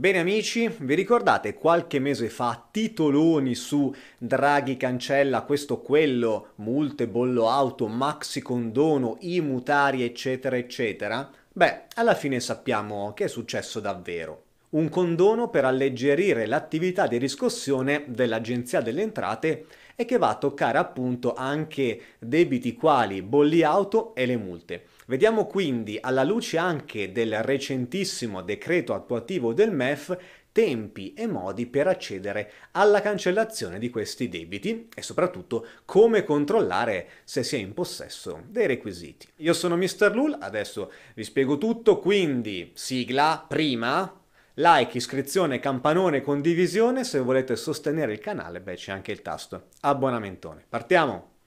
Bene amici, vi ricordate qualche mese fa titoloni su Draghi cancella questo quello, multe, bollo auto, maxi condono, i mutari eccetera eccetera? Beh, alla fine sappiamo che è successo davvero un condono per alleggerire l'attività di riscossione dell'Agenzia delle Entrate e che va a toccare appunto anche debiti quali bolli auto e le multe. Vediamo quindi, alla luce anche del recentissimo decreto attuativo del MEF, tempi e modi per accedere alla cancellazione di questi debiti e soprattutto come controllare se si è in possesso dei requisiti. Io sono Mr. Lul, adesso vi spiego tutto, quindi sigla prima like, iscrizione, campanone, condivisione, se volete sostenere il canale beh c'è anche il tasto abbonamentone. Partiamo!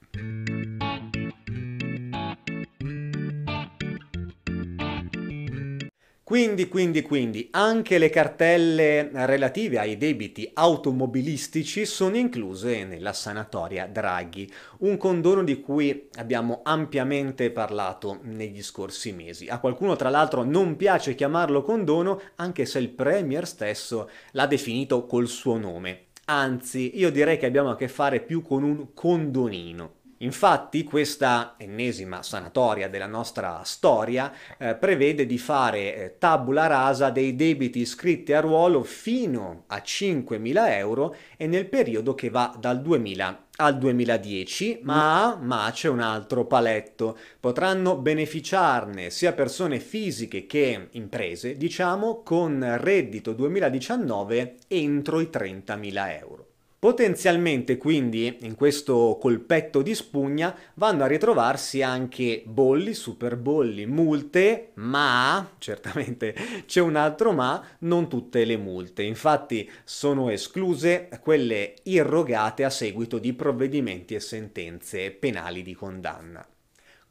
Quindi, quindi, quindi, anche le cartelle relative ai debiti automobilistici sono incluse nella sanatoria Draghi, un condono di cui abbiamo ampiamente parlato negli scorsi mesi. A qualcuno, tra l'altro, non piace chiamarlo condono, anche se il Premier stesso l'ha definito col suo nome. Anzi, io direi che abbiamo a che fare più con un condonino. Infatti questa ennesima sanatoria della nostra storia eh, prevede di fare eh, tabula rasa dei debiti iscritti a ruolo fino a 5.000 euro e nel periodo che va dal 2000 al 2010, ma, ma c'è un altro paletto. Potranno beneficiarne sia persone fisiche che imprese, diciamo, con reddito 2019 entro i 30.000 euro. Potenzialmente quindi in questo colpetto di spugna vanno a ritrovarsi anche bolli, superbolli, multe, ma certamente c'è un altro ma, non tutte le multe. Infatti sono escluse quelle irrogate a seguito di provvedimenti e sentenze penali di condanna.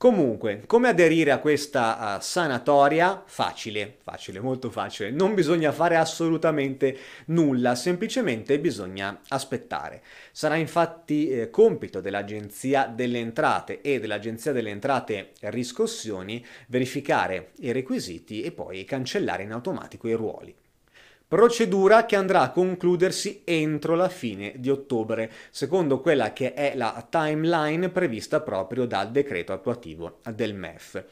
Comunque, come aderire a questa uh, sanatoria? Facile, facile, molto facile. Non bisogna fare assolutamente nulla, semplicemente bisogna aspettare. Sarà infatti eh, compito dell'Agenzia delle Entrate e dell'Agenzia delle Entrate Riscossioni verificare i requisiti e poi cancellare in automatico i ruoli procedura che andrà a concludersi entro la fine di ottobre, secondo quella che è la timeline prevista proprio dal decreto attuativo del MEF.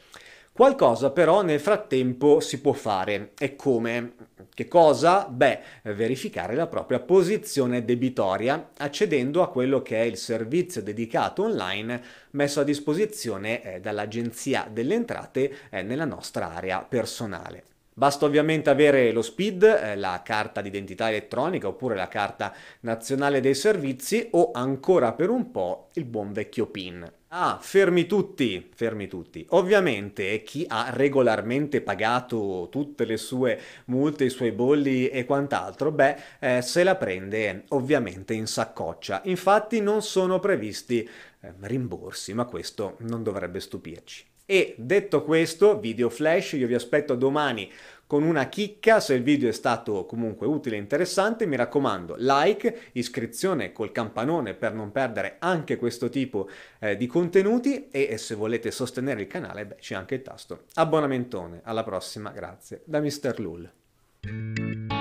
Qualcosa però nel frattempo si può fare e come? Che cosa? Beh, verificare la propria posizione debitoria accedendo a quello che è il servizio dedicato online messo a disposizione eh, dall'Agenzia delle Entrate eh, nella nostra area personale. Basta ovviamente avere lo SPID, eh, la carta d'identità elettronica oppure la carta nazionale dei servizi o ancora per un po' il buon vecchio PIN. Ah, fermi tutti, fermi tutti. Ovviamente eh, chi ha regolarmente pagato tutte le sue multe, i suoi bolli e quant'altro, beh, eh, se la prende ovviamente in saccoccia. Infatti non sono previsti eh, rimborsi, ma questo non dovrebbe stupirci. E detto questo, video flash, io vi aspetto domani con una chicca, se il video è stato comunque utile e interessante, mi raccomando, like, iscrizione col campanone per non perdere anche questo tipo eh, di contenuti e, e, se volete sostenere il canale, beh, c'è anche il tasto abbonamentone. Alla prossima, grazie. Da Mr. Lul.